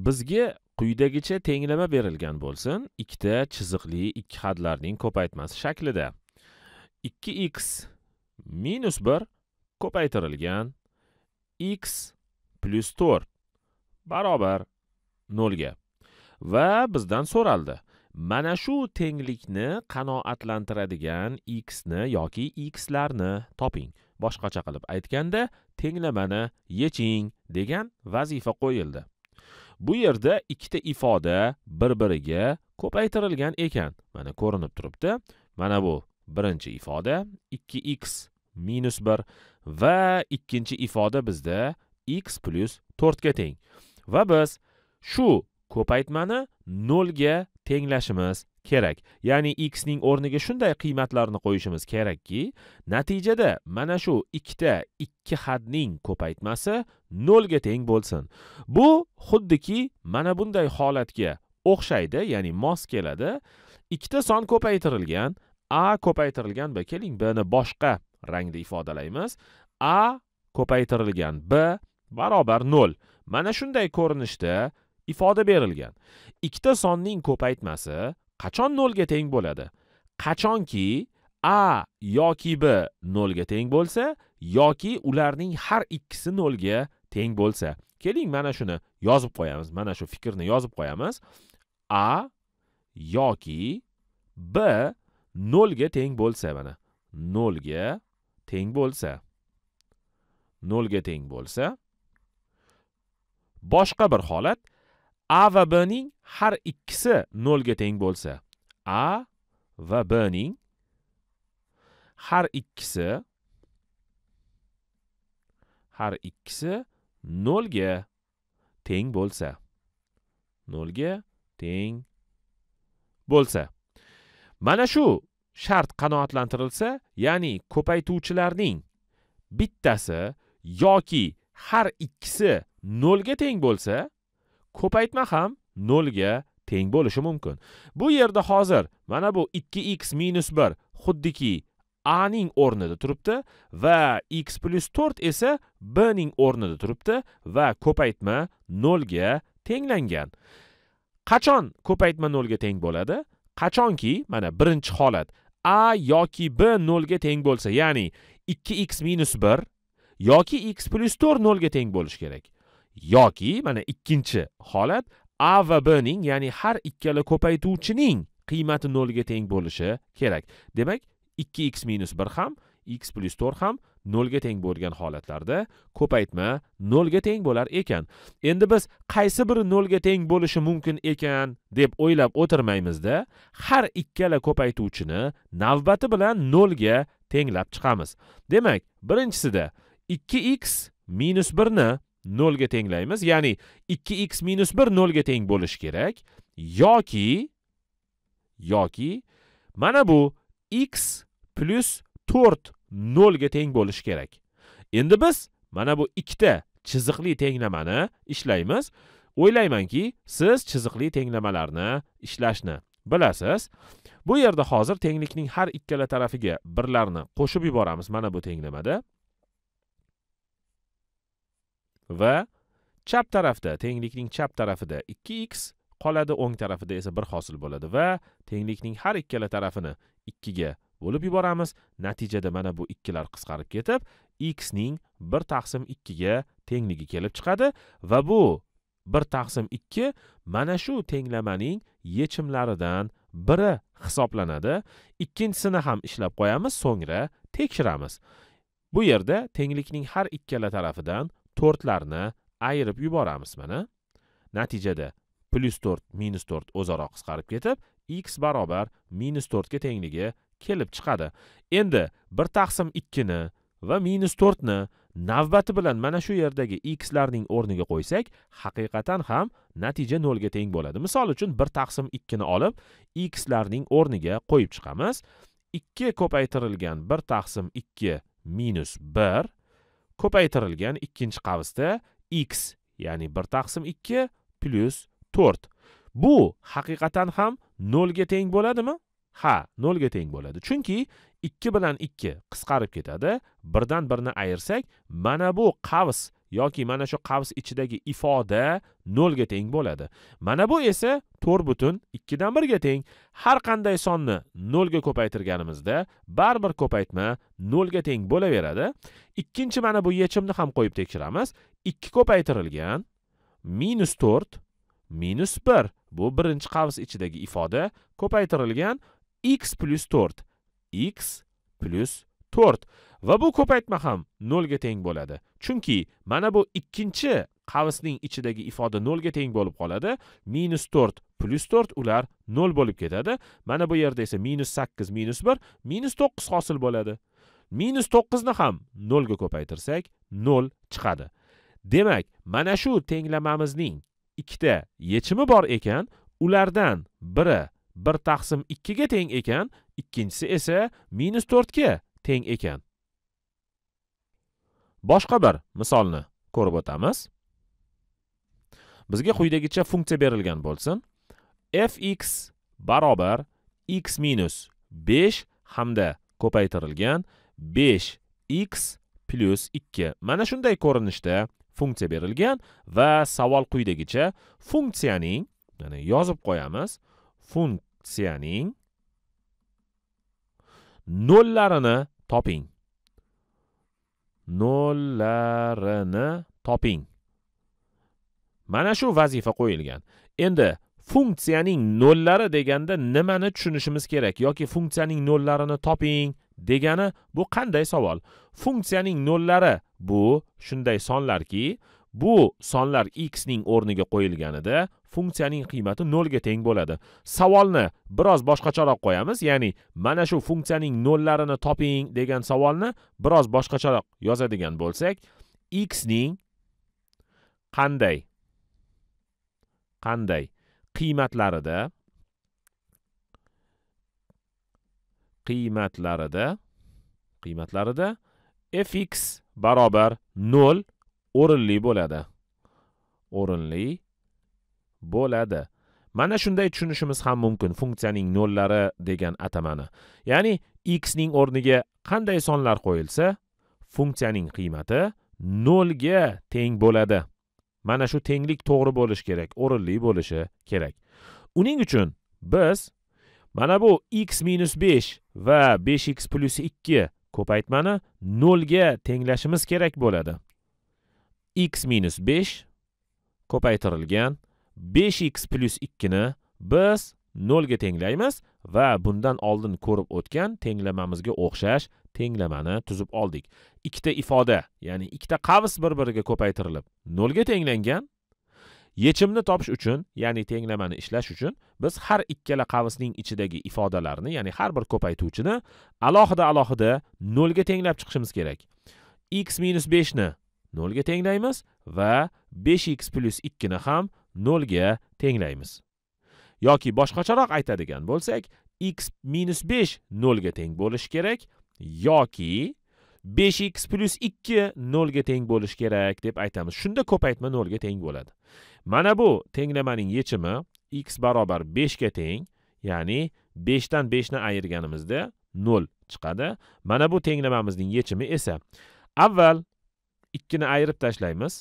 Bizga quyidagicha tenglama berilgan bo'lsin. Ikkita chiziqli ikki hadlarning ko'paytmasi shaklida. 2x minus 1 ko'paytirilgan x plus 4 barobar 0 ga. Va bizdan so'raldi. mana shu tenglikni qanoatlantiradigan x ni yoki x larni toping boshqacha qilib aytganda tenglamani yeching degan vazifa qo'yildi bu yerda ikkita ifoda bir biriga ko'paytirilgan ekan mana ko'rinib turibdi mana bu birinchi ifoda 2x minus 1 va ikkinchi ifoda bizda x plus 4 ga teng va biz shu ko'paytmani 0 ga tenglashimiz kerak ya'ni x ning o'rniga shunday qiymatlarni qo'yishimiz kerakki natijada mana shu ikkita ikki hadning ko'paytmasi nolga teng bo'lsin bu xuddiki mana bunday holatga o'xshaydi ya'ni mos keladi ikkita son ko'paytirilgan a ko'paytirilgan b keling bni boshqa rangda ifodalaymiz a ko'paytirilgan b barobar nol mana shunday ko'rinishda ifoda berilgan ikkita sonning ko'paytmasi qachon nolga teng bo'ladi qachonki a yoki b nolga teng bo'lsa yoki ularning har ikkisi nolga teng bo'lsa keling mana shuni yozib qo'yamiz mana shu fikrni yozib qo'yamiz a yoki b nolga teng bo'lsa mana nolga teng bo'lsa nolga teng bo'lsa boshqa bir holat a va b ning har ikkisi nolga teng bo'lsa a va b ning har ikkisi har ikkisi nolga teng bo'lsa nolga teng bo'lsa mana shu shart qanoatlantirilsa ya'ni ko'paytuvchilarning bittasi yoki har ikkisi nolga teng bo'lsa ko'paytma ham nolga teng bo'lishi mumkin bu yerda hozir mana bu 2x minus 1 xuddiki a ning o'rnida turibdi va x 4 esa b ning o'rnida turibdi va ko'paytma nolga tenglangan qachon ko'paytma nolga teng bo'ladi qachonki mana birinchi holat a yoki b nolga teng bo'lsa ya'ni 2x minus 1 yoki x 4 4 nolga teng bo'lishi kerak yoki mana ikkinchi holat a va b ning ya'ni har ikkala ko'paytuvchining qiymati nolga teng bo'lishi kerak demak 2x minus 1 ham x plyus 4 ham nolga teng bo'lgan holatlarda ko'paytma nolga teng bo'lar ekan endi biz qaysi biri nolga teng bo'lishi mumkin ekan deb o'ylab o'tirmaymizda har ikkala ko'paytuvchini navbati bilan nolga tenglab chiqamiz demak birinchisida 2x minus 1 ni 0 ga tenglaymiz ya'ni 2 x minus 0 ga teng bo'lishi kerak yoki yoki mana bu x 4 0 ga teng bo'lishi kerak endi biz mana bu ikkita chiziqli tenglamani ishlaymiz o'ylaymanki siz chiziqli tenglamalarni ishlashni bilasiz bu yerda hozir tenglikning har ikkala tarafiga birlarni qo'shib yuboramiz mana bu tenglamada va chap tarafda tenglikning chap tarafida 2x qoladi o'ng tarafida esa 1 hosil bo'ladi va tenglikning har ikkala tarafini 2 ga bo'lib yuboramiz natijada mana bu ikkilar qisqarib ketib x ning 1 taqsim 2 ga tengligi kelib chiqadi va bu 1 taqsim 2 mana shu tenglamaning yechimlaridan biri hisoblanadi ikkinchisini ham ishlab qo'yamiz so'ngra tekshiramiz bu yerda tenglikning har ikkala tarafidan to'rtlarni ayirib yuboramiz mana natijada plyus to'rt minus to'rt o'zaro qisqarib ketib x barobar minus to'rtga tengligi kelib chiqadi endi bir taqsim ikkini va minus to'rtni navbati bilan mana shu yerdagi xlarning o'rniga qo'ysak haqiqatan ham natija nolga teng bo'ladi misol uchun bir taqsim ikkini olib xlarning o'rniga qo'yib chiqamiz ikki ko'paytirilgan bir taqsim ikki minus bir ko'paytirilgan ikkinchi qavsda x ya'ni bir taqsim ikki plyus to'rt bu haqiqatan ham nolga teng bo'ladimi ha nolga teng bo'ladi chunki ikki bilan ikki qisqarib ketadi birdan birni ayirsak mana bu qavs yoki mana shu qavs ichidagi ifoda nolga teng bo'ladi mana bu esa to'rt butun ikkidan birga teng har qanday sonni nolga ko'paytirganimizda baribir ko'paytma nolga teng bo'laveradi ikkinchi mana bu yechimni ham qo'yib tekshiramiz ikki ko'paytirilgan minus to'rt minus bir bu birinchi qavs ichidagi ifoda ko'paytirilgan x plyus to'rt x plyus to'rt va bu ko'paytma ham nolga teng bo'ladi chunki mana bu ikkinchi qavsning ichidagi ifoda nolga teng bo'lib qoladi minus to'rt plyus to'rt ular nol bo'lib ketadi mana bu yerda esa minus sakkiz minus bir minus to'qqiz hosil bo'ladi minus to'qqizni ham nolga ko'paytirsak nol chiqadi demak mana shu tenglamamizning ikkita yechimi bor ekan ulardan biri bir taqsim ikkiga teng ekan ikkinchisi esa minus to'rtga teng ekan boshqa bir misolni ko'rib o'tamiz bizga quyidagicha funksiya berilgan bo'lsin fx barobar x minus 5 hamda ko'paytirilgan 5 x plyus 2 mana shunday ko'rinishda funksiya berilgan va savol quyidagicha funksiyaning ya'ni yozib qo'yamiz funksiyaning nollarini toping nollarini toping mana shu vazifa qo'yilgan endi funksiyaning nollari deganda nimani tushunishimiz kerak yoki funksiyaning nollarini toping degani bu qanday savol funksiyaning nollari bu shunday sonlarki bu sonlar x ning o'rniga qo'yilganida funksiyaning qiymati 0 ga teng bo'ladi savolni biroz boshqacharoq qo'yamiz ya'ni mana shu funksiyaning nollarini toping degan savolni biroz boshqacharoq yozadigan bo'lsak x ning qanday qanday qiymatlarida qiymatlarida qiymatlarida fx barobar 0 o'rinli bo'ladi o'rinli bo'ladi mana shunday tushunishimiz ham mumkin funksiyaning nollari degan atamani ya'ni x ning o'rniga qanday sonlar qo'yilsa funksiyaning qiymati nolga teng bo'ladi mana shu tenglik to'g'ri bo'lishi kerak o'rinli bo'lishi kerak uning uchun biz mana bu x minus 5 va 5x 2 ko'paytmani nolga tenglashimiz kerak bo'ladi x minus 5 ko'paytirilgan 5x plus 2 ni biz 0 ga tenglaymiz va bundan oldin ko'rib o'tgan tenglamamizga o'xshash tenglamani tuzib oldik ikkita ifoda ya'ni ikkita qavs bir biriga ko'paytirilib 0 ga tenglangan yechimni topish uchun ya'ni tenglamani ishlash uchun biz har ikkala qavsning ichidagi ifodalarni ya'ni har bir ko'paytuvchini alohida alohida 0 ga tenglab chiqishimiz kerak x minus 5 ni 0 ga tenglaymiz va 5x plus 2 ni ham 0 ga tenglaymiz yoki boshqacharoq aytadigan bo'lsak x minus 5 ga teng bo'lishi kerak yoki 5x plus 2 ga teng bo'lishi kerak deb aytamiz shunda ko'paytma 0 ga teng bo'ladi mana bu tenglamaning yechimi x barobar 5 ga teng ya'ni 5 dan 5 ni ayirganimizda 0 chiqadi mana bu tenglamamizning yechimi esa avval ikkini ayirib tashlaymiz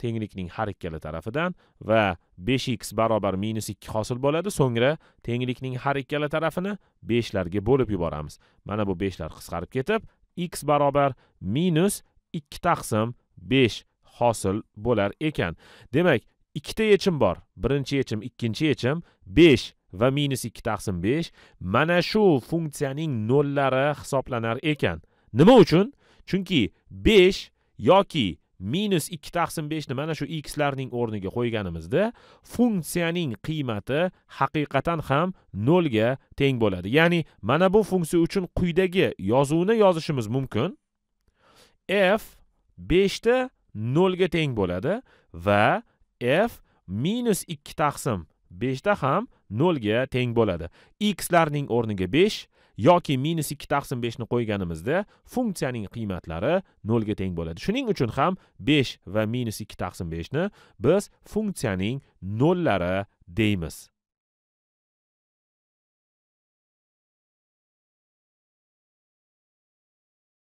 tenglikning har ikkala tarafidan va 5x barobar minus 2 hosil bo'ladi so'ngra tenglikning har ikkala tarafini 5 larga bo'lib yuboramiz mana bu 5 lar qisqarib ketib x barobar minus 2 taqsim 5 hosil bo'lar ekan demak ikkita yechim bor birinchi yechim ikkinchi yechim 5 va minus 2 taqsim 5 mana shu funksiyaning nollari hisoblanar ekan nima uchun chunki 5 yoki minus ikki taqsim beshni mana shu xlarning o'rniga qo'yganimizda funksiyaning qiymati haqiqatan ham nolga teng bo'ladi ya'ni mana bu funksiya uchun quyidagi yozuvni yozishimiz mumkin f beshta nolga teng bo'ladi va f minus ikki taqsim beshda ham nolga teng bo'ladi xlarning o'rniga besh yoki minus ikki taqsim beshni qo'yganimizda funksiyaning qiymatlari nolga teng bo'ladi shuning uchun ham besh va minus ikki taqsim beshni biz funksiyaning nollari deymiz